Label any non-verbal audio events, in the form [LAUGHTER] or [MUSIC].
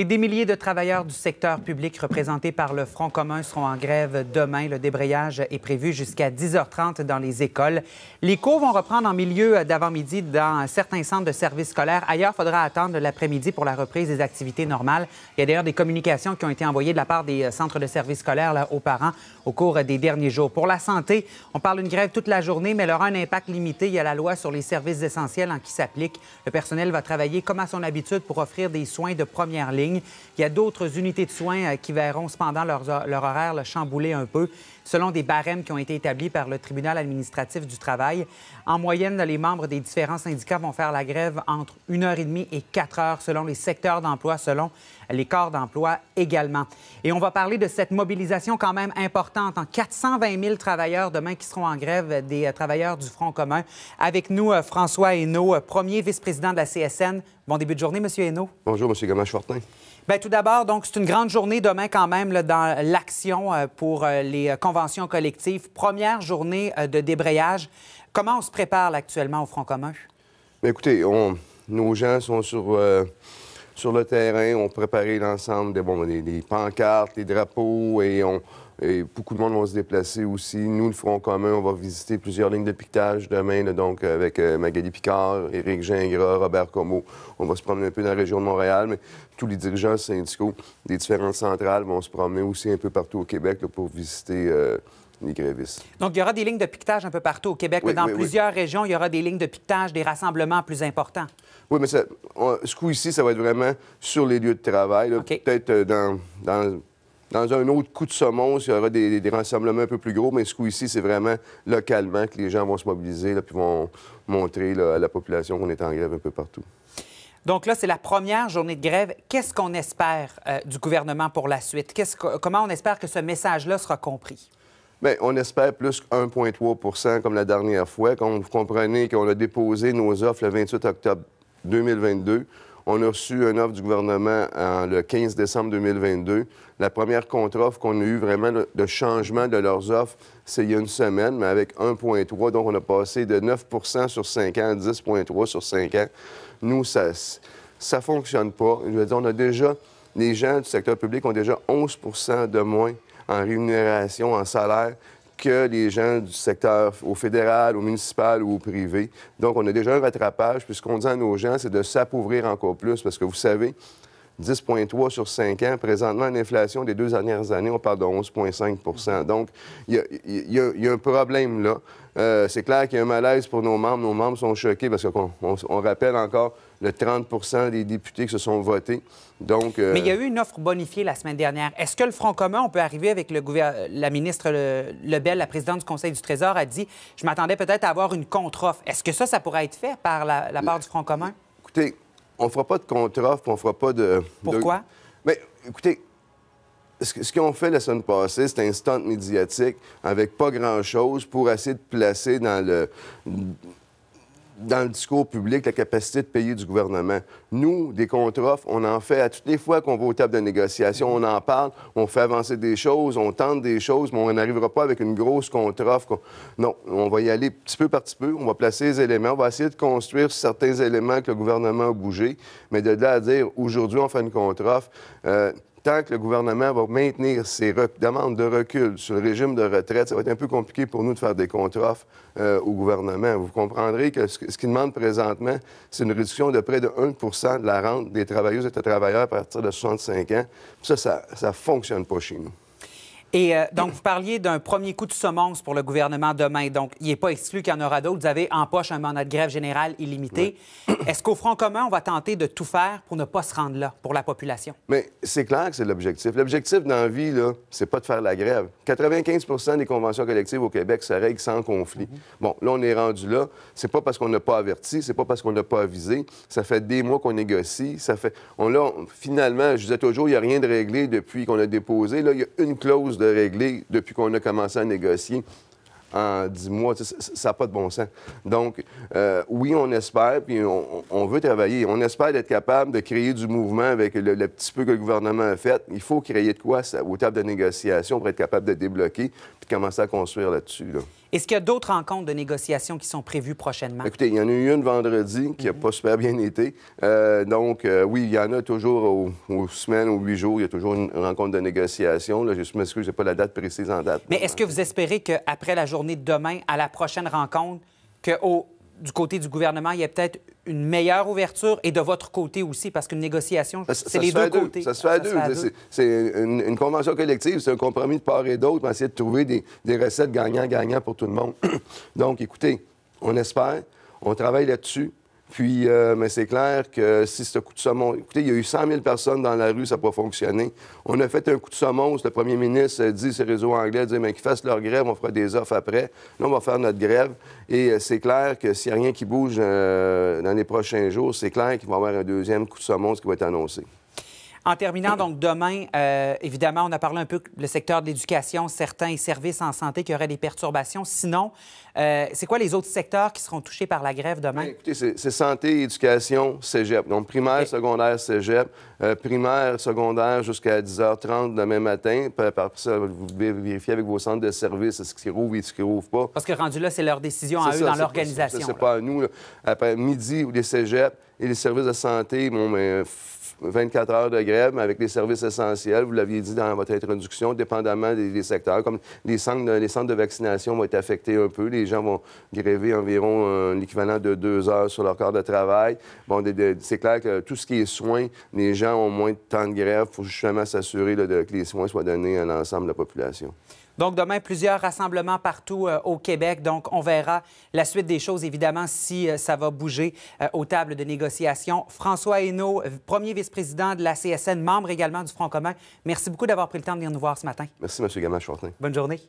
Et des milliers de travailleurs du secteur public représentés par le Front commun seront en grève demain. Le débrayage est prévu jusqu'à 10h30 dans les écoles. Les cours vont reprendre en milieu d'avant-midi dans certains centres de services scolaires. Ailleurs, il faudra attendre l'après-midi pour la reprise des activités normales. Il y a d'ailleurs des communications qui ont été envoyées de la part des centres de services scolaires aux parents au cours des derniers jours. Pour la santé, on parle d'une grève toute la journée, mais elle aura un impact limité. Il y a la loi sur les services essentiels en hein, qui s'applique. Le personnel va travailler comme à son habitude pour offrir des soins de première ligne. Il y a d'autres unités de soins euh, qui verront cependant leur, leur horaire le chambouler un peu selon des barèmes qui ont été établis par le tribunal administratif du travail. En moyenne, les membres des différents syndicats vont faire la grève entre 1h30 et 4h selon les secteurs d'emploi, selon les corps d'emploi également. Et on va parler de cette mobilisation quand même importante en 420 000 travailleurs demain qui seront en grève des euh, travailleurs du Front commun. Avec nous, euh, François Hainaut, euh, premier vice-président de la CSN. Bon début de journée, Monsieur Hainaut. Bonjour, Monsieur Gamache-Fortin. Bien, tout d'abord, donc c'est une grande journée demain quand même dans l'action euh, pour euh, les euh, conventions collectives. Première journée de débrayage. Comment on se prépare actuellement au Front commun? Ben, écoutez, nos gens sont sur sur le terrain, on préparait l'ensemble des, des, pancartes, des drapeaux et on. beaucoup de monde va se déplacer aussi. Nous, le Front commun, on va visiter plusieurs lignes de piquetage demain, donc avec euh, Magali Picard, Éric Gingras, Robert Como. On va se promener un peu dans la région de Montréal, mais tous les dirigeants syndicaux des différentes centrales vont se promener aussi un peu partout au Québec pour visiter euh, donc, il y aura des lignes de piquetage un peu partout au Québec. dans plusieurs régions, il y aura des lignes de piquetage, des rassemblements plus importants. Oui, mais ce coup ici, ça va être vraiment sur les lieux de travail. Peut-être euh, dans, un autre coup de saumon, il y aura des, rassemblements un peu plus gros, mais ce coup ici, c'est vraiment localement que les gens vont se mobiliser là, puis vont montrer à la population qu'on est en grève un peu partout. Donc là, c'est la première journée de grève. Qu'est-ce qu'on espère euh, du gouvernement pour la suite? comment on espère que ce message-là sera compris? Bien, on espère plus 1,3 comme la dernière fois. Comme vous comprenez qu'on a déposé nos offres le 28 octobre 2022, on a reçu une offre du gouvernement euh, le 15 décembre 2022. La première contre-offre qu'on a eue vraiment de changement de leurs offres, c'est il y a une semaine, mais avec 1,3. Donc, on a passé de 9 sur 5 ans à 10,3 sur 5 ans. Nous, ça ne fonctionne pas. Je veux on a déjà, les gens du secteur public ont déjà 11 de moins en rémunération, en salaire que les gens du secteur au fédéral, au municipal ou au privé. Donc, on a déjà un rattrapage. Puis ce qu'on dit à nos gens, c'est de s'appauvrir encore plus parce que vous savez, 10,3 sur 5 ans. Présentement, l'inflation des deux dernières années, on parle de 11,5 Donc, il y, a un problème là. Euh, c'est clair qu'il y a un malaise pour nos membres. Nos membres sont choqués parce qu'on rappelle encore le 30 des députés qui se sont votés. Donc, euh, Mais il y a eu une offre bonifiée la semaine dernière. Est-ce que le Front commun, on peut arriver avec le la ministre Lebel, la présidente du Conseil du Trésor, a dit Je m'attendais peut-être à avoir une contre-offre. Est-ce que ça, ça pourrait être fait par la, part du Front commun? Écoutez, on ne fera pas de contre-offre, on ne fera pas de. Pourquoi? Mais écoutez, ce qu'on fait la semaine passée, c'est un stunt médiatique avec pas grand-chose pour essayer de placer dans le dans le discours public la capacité de payer du gouvernement. Nous, des contre-offres, on en fait à toutes les fois qu'on va aux tables de négociation, on en parle, on fait avancer des choses, on tente des choses, mais on n'arrivera pas avec une grosse contre-offre. Non, on va y aller petit peu par petit peu, on va placer les éléments, on va essayer de construire certains éléments que le gouvernement a bougé, mais de là à dire aujourd'hui on fait une contre-offre. Euh, tant que le gouvernement va maintenir ses demandes de recul sur le régime de retraite, ça va être un peu compliqué pour nous de faire des contre-offres euh, au gouvernement. Vous comprendrez que ce, qu'il demande présentement, c'est une réduction de près de 1 de la rente des travailleuses et des travailleurs à partir de 65 ans. Ça, ça ne fonctionne pas chez nous. Et euh, donc, vous parliez d'un premier coup de semonce pour le gouvernement demain. Donc, il n'est pas exclu qu'il y en aura d'autres. Vous avez en poche un mandat de grève générale illimité. Est-ce qu'au Front commun, on va tenter de tout faire pour ne pas se rendre là, pour la population? Mais c'est clair que c'est l'objectif. L'objectif dans la vie, là, c'est pas de faire la grève. 95 des conventions collectives au Québec se règlent sans conflit. Mm-hmm. Bon, là, on est rendu là. C'est pas parce qu'on n'a pas averti, c'est pas parce qu'on n'a pas avisé. Ça fait des mois qu'on négocie. Ça fait... On, finalement, je disais toujours, il n'y a rien de réglé depuis qu'on a déposé. Là, il y a une clause de régler depuis qu'on a commencé à négocier en dix mois. Ça n'a pas de bon sens. Donc, euh, oui, on espère, puis on, veut travailler. On espère être capable de créer du mouvement avec le, petit peu que le gouvernement a fait. Il faut créer de quoi ça, aux tables de négociation pour être capable de débloquer puis de commencer à construire là-dessus. là dessus est-ce qu'il y a d'autres rencontres de négociation qui sont prévues prochainement? Écoutez, il y en a eu une vendredi qui n'a pas super bien été. Euh, donc, euh, oui, il y en a toujours aux, semaines, aux huit jours, il y a toujours une rencontre de négociation. Là, je m'excuse, je n'ai pas la date précise en date. Mais est-ce que vous espérez qu'après la journée de demain, à la prochaine rencontre, que au du côté du gouvernement, il y a peut-être une meilleure ouverture et de votre côté aussi, parce qu'une négociation, c'est les deux, côtés. Ça se fait à ah, deux. C'est une, convention collective, c'est un compromis de part et d'autre pour essayer de trouver des, des recettes gagnant-gagnant pour tout le monde. [CLEARS THROAT] Donc, écoutez, on espère, on travaille là-dessus. Puis, euh, mais c'est clair que si un coup de saumon. Écoutez, il y a eu 100 000 personnes dans la rue, ça n'a pas fonctionné. On a fait un coup de saumon. Le premier ministre dit, ces réseau anglais, dit, mais qu'ils fassent leur grève, on fera des offres après. Là, on va faire notre grève. Et euh, c'est clair que s'il n'y a rien qui bouge euh, dans les prochains jours, c'est clair qu'il va y avoir un deuxième coup de saumon, qui va être annoncé. En terminant, donc, demain, euh, évidemment, on a parlé un peu le secteur de l'éducation, certains services en santé qui auraient des perturbations. Sinon, euh, c'est quoi les autres secteurs qui seront touchés par la grève demain? Ben, écoutez, c'est santé, éducation, cégep. Donc, primaire, secondaire, cégep. Euh, primaire, secondaire jusqu'à 10h30 demain matin. Par ça, vous vérifiez avec vos centres de services ce qui rouvre et ce qui rouvre pas. Parce que rendu là, c'est leur décision à eux dans l'organisation. C'est pas à nous. Après midi, les cégeps et les services de santé, bon, mais ben, 24 heures de grève, avec les services essentiels, vous l'aviez dit dans votre introduction, dépendamment des, secteurs, comme les centres, de, vaccination vont être affectés un peu. Les gens vont gréver environ l'équivalent euh, de deux heures sur leur corps de travail. c'est clair que tout ce qui est soins, les gens ont moins de temps de grève pour justement s'assurer que les soins soient donnés à l'ensemble de la population. Donc, demain, plusieurs rassemblements partout euh, au Québec. Donc, on verra la suite des choses, évidemment, si euh, ça va bouger euh, aux tables de négociation. François Hainaut, premier vice-président de la CSN, membre également du Front commun, merci beaucoup d'avoir pris le temps de venir nous voir ce matin. Merci, M. Gamache-Fortin. Bonne journée.